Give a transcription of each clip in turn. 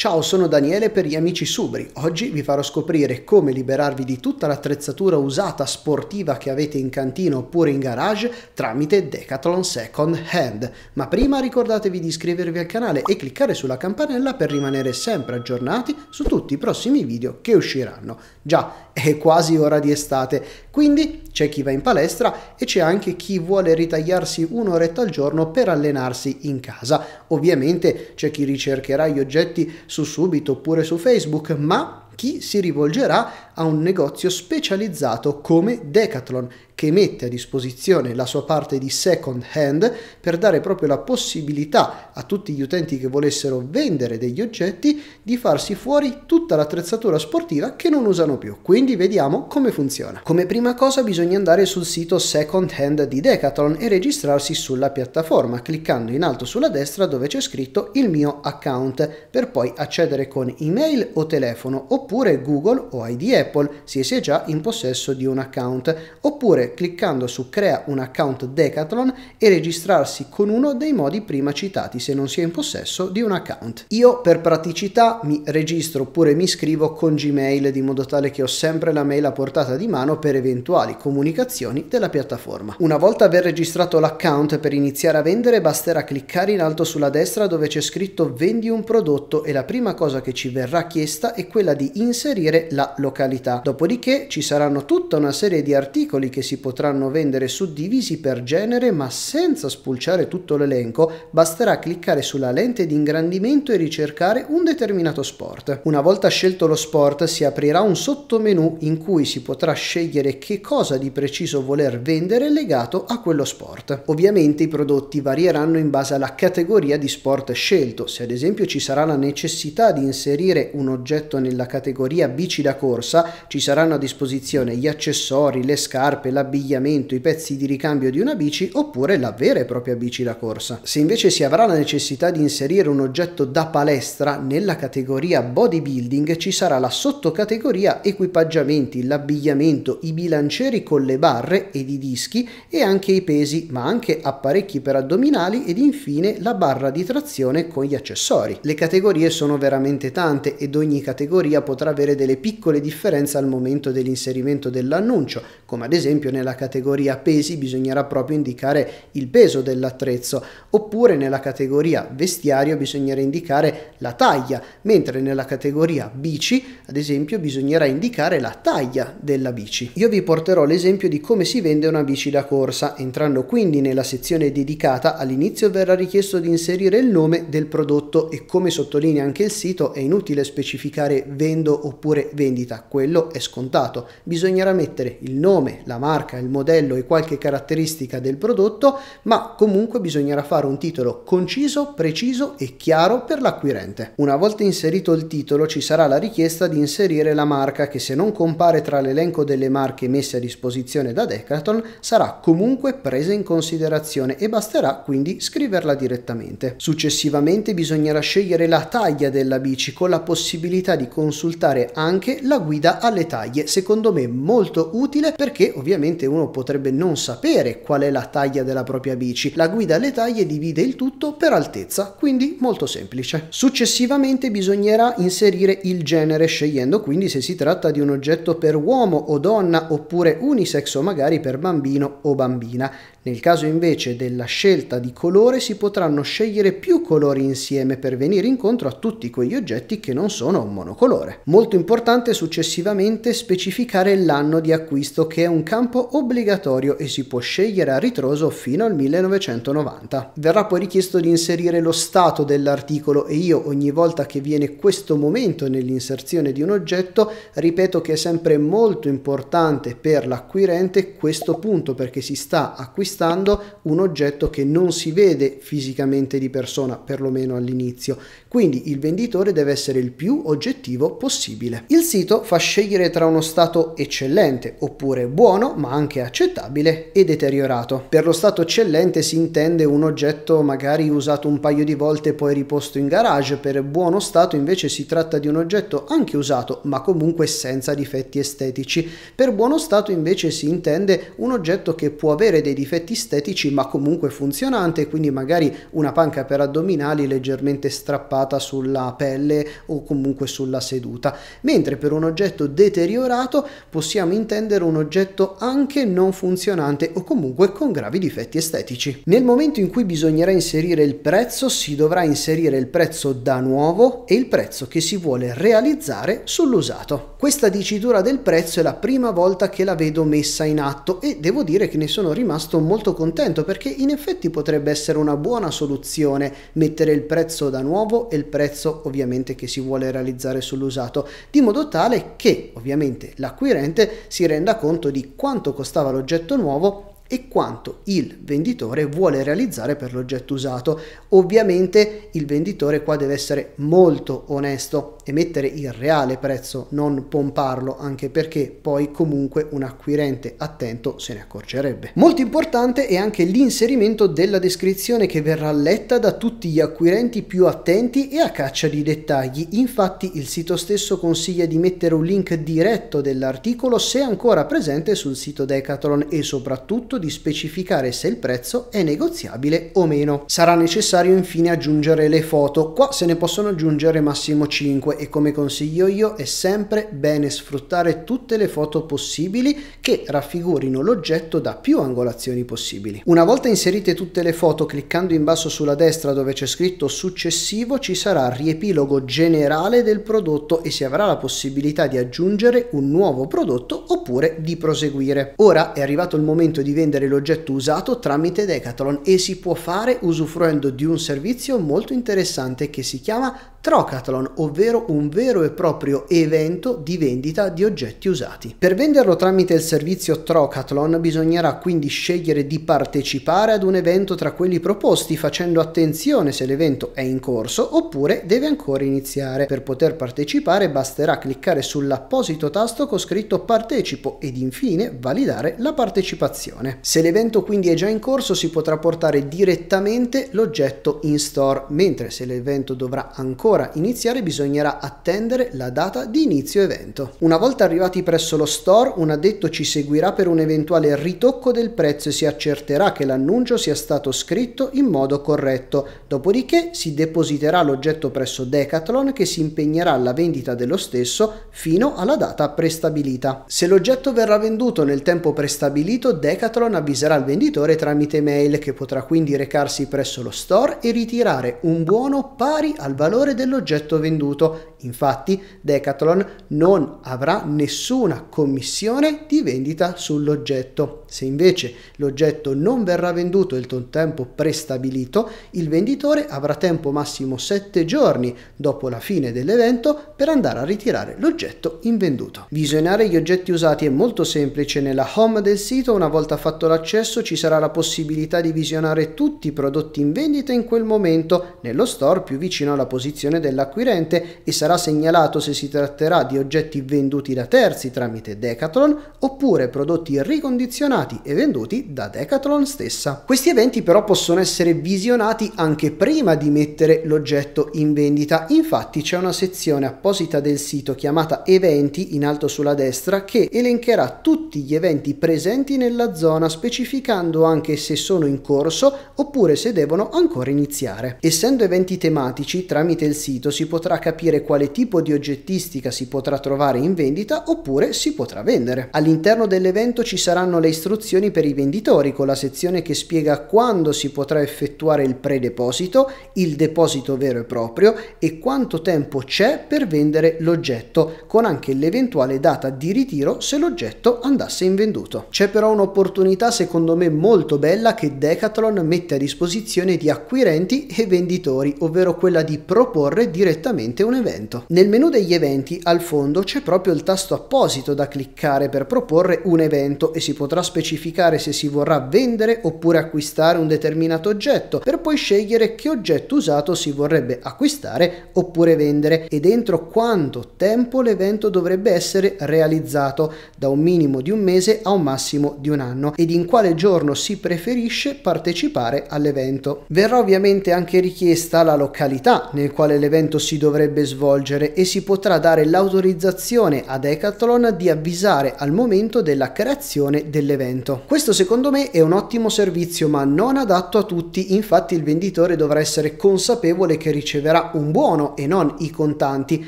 Ciao, sono Daniele per gli amici Subri. Oggi vi farò scoprire come liberarvi di tutta l'attrezzatura usata sportiva che avete in cantina oppure in garage tramite Decathlon Second Hand. Ma prima ricordatevi di iscrivervi al canale e cliccare sulla campanella per rimanere sempre aggiornati su tutti i prossimi video che usciranno. Già, è quasi ora di estate, quindi c'è chi va in palestra e c'è anche chi vuole ritagliarsi un'oretta al giorno per allenarsi in casa. Ovviamente c'è chi ricercherà gli oggetti su Subito oppure su Facebook, ma chi si rivolgerà a un negozio specializzato come Decathlon che mette a disposizione la sua parte di second hand per dare proprio la possibilità a tutti gli utenti che volessero vendere degli oggetti di farsi fuori tutta l'attrezzatura sportiva che non usano più. Quindi vediamo come funziona. Come prima cosa bisogna andare sul sito second hand di Decathlon e registrarsi sulla piattaforma cliccando in alto sulla destra dove c'è scritto il mio account per poi accedere con email o telefono oppure Google o ID Apple se si è già in possesso di un account oppure cliccando su Crea un account Decathlon e registrarsi con uno dei modi prima citati se non si è in possesso di un account. Io per praticità mi registro oppure mi iscrivo con Gmail di modo tale che ho sempre la mail a portata di mano per eventuali comunicazioni della piattaforma. Una volta aver registrato l'account per iniziare a vendere basterà cliccare in alto sulla destra dove c'è scritto vendi un prodotto e la prima cosa che ci verrà chiesta è quella di inserire la località. Dopodiché ci saranno tutta una serie di articoli che si potranno vendere suddivisi per genere ma senza spulciare tutto l'elenco basterà cliccare sulla lente di ingrandimento e ricercare un determinato sport. Una volta scelto lo sport si aprirà un sottomenu in cui si potrà scegliere che cosa di preciso voler vendere legato a quello sport. Ovviamente i prodotti varieranno in base alla categoria di sport scelto, se ad esempio ci sarà la necessità di inserire un oggetto nella categoria bici da corsa ci saranno a disposizione gli accessori, le scarpe, la l'abbigliamento, i pezzi di ricambio di una bici oppure la vera e propria bici da corsa. Se invece si avrà la necessità di inserire un oggetto da palestra nella categoria bodybuilding ci sarà la sottocategoria equipaggiamenti, l'abbigliamento, i bilancieri con le barre ed i dischi e anche i pesi, ma anche apparecchi per addominali ed infine la barra di trazione con gli accessori. Le categorie sono veramente tante ed ogni categoria potrà avere delle piccole differenze al momento dell'inserimento dell'annuncio, come ad esempio nel nella categoria pesi bisognerà proprio indicare il peso dell'attrezzo, oppure nella categoria vestiario bisognerà indicare la taglia, mentre nella categoria bici, ad esempio, bisognerà indicare la taglia della bici. Io vi porterò l'esempio di come si vende una bici da corsa. Entrando quindi nella sezione dedicata, all'inizio verrà richiesto di inserire il nome del prodotto e come sottolinea anche il sito è inutile specificare vendo oppure vendita, quello è scontato. Bisognerà mettere il nome, la marca, marca, il modello e qualche caratteristica del prodotto, ma comunque bisognerà fare un titolo conciso, preciso e chiaro per l'acquirente. Una volta inserito il titolo ci sarà la richiesta di inserire la marca che se non compare tra l'elenco delle marche messe a disposizione da Decathlon sarà comunque presa in considerazione e basterà quindi scriverla direttamente. Successivamente bisognerà scegliere la taglia della bici con la possibilità di consultare anche la guida alle taglie, secondo me molto utile perché ovviamente ovviamente uno potrebbe non sapere qual è la taglia della propria bici. La guida alle taglie divide il tutto per altezza, quindi molto semplice. Successivamente bisognerà inserire il genere scegliendo quindi se si tratta di un oggetto per uomo o donna oppure unisex o magari per bambino o bambina. Nel caso invece della scelta di colore si potranno scegliere più colori insieme per venire incontro a tutti quegli oggetti che non sono monocolore. Molto importante successivamente specificare l'anno di acquisto che è un campo campo obbligatorio e si può scegliere a ritroso fino al 1990. Verrà poi richiesto di inserire lo stato dell'articolo e io ogni volta che viene questo momento nell'inserzione di un oggetto ripeto che è sempre molto importante per l'acquirente questo punto perché si sta acquistando un oggetto che non si vede fisicamente di persona, perlomeno all'inizio. Quindi il venditore deve essere il più oggettivo possibile. Il sito fa scegliere tra uno stato eccellente oppure buono ma anche accettabile e deteriorato. Per lo stato eccellente si intende un oggetto magari usato un paio di volte e poi riposto in garage, per buono stato invece si tratta di un oggetto anche usato ma comunque senza difetti estetici. Per buono stato invece si intende un oggetto che può avere dei difetti estetici ma comunque funzionante, quindi magari una panca per addominali leggermente strappata sulla pelle o comunque sulla seduta. Mentre per un oggetto deteriorato possiamo intendere un oggetto anche anche non funzionante o comunque con gravi difetti estetici. Nel momento in cui bisognerà inserire il prezzo si dovrà inserire il prezzo da nuovo e il prezzo che si vuole realizzare sull'usato. Questa dicitura del prezzo è la prima volta che la vedo messa in atto e devo dire che ne sono rimasto molto contento perché in effetti potrebbe essere una buona soluzione mettere il prezzo da nuovo e il prezzo ovviamente che si vuole realizzare sull'usato, di modo tale che ovviamente l'acquirente si renda conto di quanto quanto costava l'oggetto nuovo e quanto il venditore vuole realizzare per l'oggetto usato. Ovviamente il venditore qua deve essere molto onesto e mettere il reale prezzo, non pomparlo, anche perché poi comunque un acquirente attento se ne accorgerebbe. Molto importante è anche l'inserimento della descrizione che verrà letta da tutti gli acquirenti più attenti e a caccia di dettagli. Infatti il sito stesso consiglia di mettere un link diretto dell'articolo se ancora presente sul sito Decathlon e soprattutto di specificare se il prezzo è negoziabile o meno. Sarà necessario infine aggiungere le foto, qua se ne possono aggiungere massimo 5 e come consiglio io è sempre bene sfruttare tutte le foto possibili che raffigurino l'oggetto da più angolazioni possibili. Una volta inserite tutte le foto cliccando in basso sulla destra dove c'è scritto successivo ci sarà riepilogo generale del prodotto e si avrà la possibilità di aggiungere un nuovo prodotto oppure di proseguire. Ora è arrivato il momento di vendere vendere l'oggetto usato tramite Decathlon e si può fare usufruendo di un servizio molto interessante che si chiama Trocathlon, ovvero un vero e proprio evento di vendita di oggetti usati. Per venderlo tramite il servizio Trocathlon bisognerà quindi scegliere di partecipare ad un evento tra quelli proposti facendo attenzione se l'evento è in corso oppure deve ancora iniziare. Per poter partecipare basterà cliccare sull'apposito tasto con scritto partecipo ed infine validare la partecipazione. Se l'evento quindi è già in corso si potrà portare direttamente l'oggetto in store, mentre se l'evento dovrà ancora iniziare bisognerà attendere la data di inizio evento. Una volta arrivati presso lo store un addetto ci seguirà per un eventuale ritocco del prezzo e si accerterà che l'annuncio sia stato scritto in modo corretto, dopodiché si depositerà l'oggetto presso Decathlon che si impegnerà alla vendita dello stesso fino alla data prestabilita. Se l'oggetto verrà venduto nel tempo prestabilito Decathlon patron avviserà il venditore tramite mail che potrà quindi recarsi presso lo store e ritirare un buono pari al valore dell'oggetto venduto. Infatti Decathlon non avrà nessuna commissione di vendita sull'oggetto. Se invece l'oggetto non verrà venduto entro un tempo prestabilito, il venditore avrà tempo massimo 7 giorni dopo la fine dell'evento per andare a ritirare l'oggetto invenduto. Visionare gli oggetti usati è molto semplice nella home del sito una volta fatto fatto l'accesso ci sarà la possibilità di visionare tutti i prodotti in vendita in quel momento nello store più vicino alla posizione dell'acquirente e sarà segnalato se si tratterà di oggetti venduti da terzi tramite Decathlon oppure prodotti ricondizionati e venduti da Decathlon stessa. Questi eventi però possono essere visionati anche prima di mettere l'oggetto in vendita, infatti c'è una sezione apposita del sito chiamata Eventi in alto sulla destra che elencherà tutti gli eventi presenti nella zona zona specificando anche se sono in corso oppure se devono ancora iniziare. Essendo eventi tematici, tramite il sito si potrà capire quale tipo di oggettistica si potrà trovare in vendita oppure si potrà vendere. All'interno dell'evento ci saranno le istruzioni per i venditori con la sezione che spiega quando si potrà effettuare il predeposito, il deposito vero e proprio e quanto tempo c'è per vendere l'oggetto, con anche l'eventuale data di ritiro se l'oggetto andasse in venduto. C'è però un'opportunità un'opportunità secondo me molto bella che Decathlon mette a disposizione di acquirenti e venditori, ovvero quella di proporre direttamente un evento. Nel menu degli eventi al fondo c'è proprio il tasto apposito da cliccare per proporre un evento e si potrà specificare se si vorrà vendere oppure acquistare un determinato oggetto, per poi scegliere che oggetto usato si vorrebbe acquistare oppure vendere e dentro quanto tempo l'evento dovrebbe essere realizzato, da un minimo di un mese a un massimo di un anno ed in quale giorno si preferisce partecipare all'evento. Verrà ovviamente anche richiesta la località nel quale l'evento si dovrebbe svolgere e si potrà dare l'autorizzazione a Decathlon di avvisare al momento della creazione dell'evento. Questo secondo me è un ottimo servizio ma non adatto a tutti, infatti il venditore dovrà essere consapevole che riceverà un buono e non i contanti,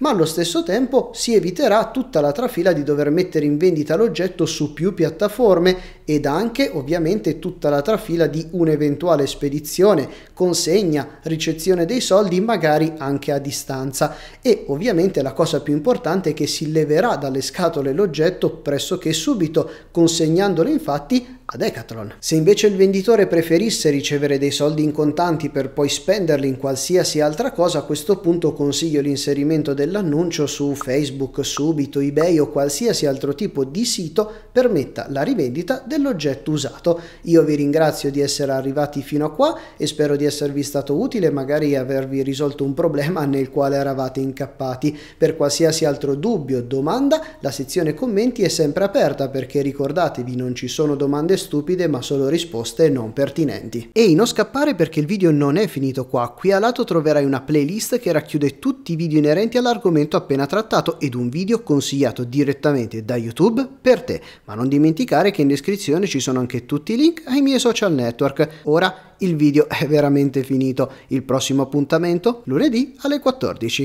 ma allo stesso tempo si eviterà tutta la trafila di dover mettere in vendita l'oggetto su più piattaforme ed anche ovviamente tutta la trafila di un'eventuale spedizione, consegna, ricezione dei soldi magari anche a distanza e ovviamente la cosa più importante è che si leverà dalle scatole l'oggetto pressoché subito consegnandolo infatti a Decathlon. Se invece il venditore preferisse ricevere dei soldi in contanti per poi spenderli in qualsiasi altra cosa, a questo punto consiglio l'inserimento dell'annuncio su Facebook, Subito, eBay o qualsiasi altro tipo di sito permetta la rivendita dell'oggetto usato. Io vi ringrazio di essere arrivati fino a qua e spero di esservi stato utile, magari avervi risolto un problema nel quale eravate incappati. Per qualsiasi altro dubbio o domanda, la sezione commenti è sempre aperta perché ricordatevi non ci sono domande domande stupide ma solo risposte non pertinenti. Ehi, non scappare perché il video non è finito qua, qui a lato troverai una playlist che racchiude tutti i video inerenti all'argomento appena trattato ed un video consigliato direttamente da YouTube per te, ma non dimenticare che in descrizione ci sono anche tutti i link ai miei social network. Ora il video è veramente finito, il prossimo appuntamento lunedì alle 14.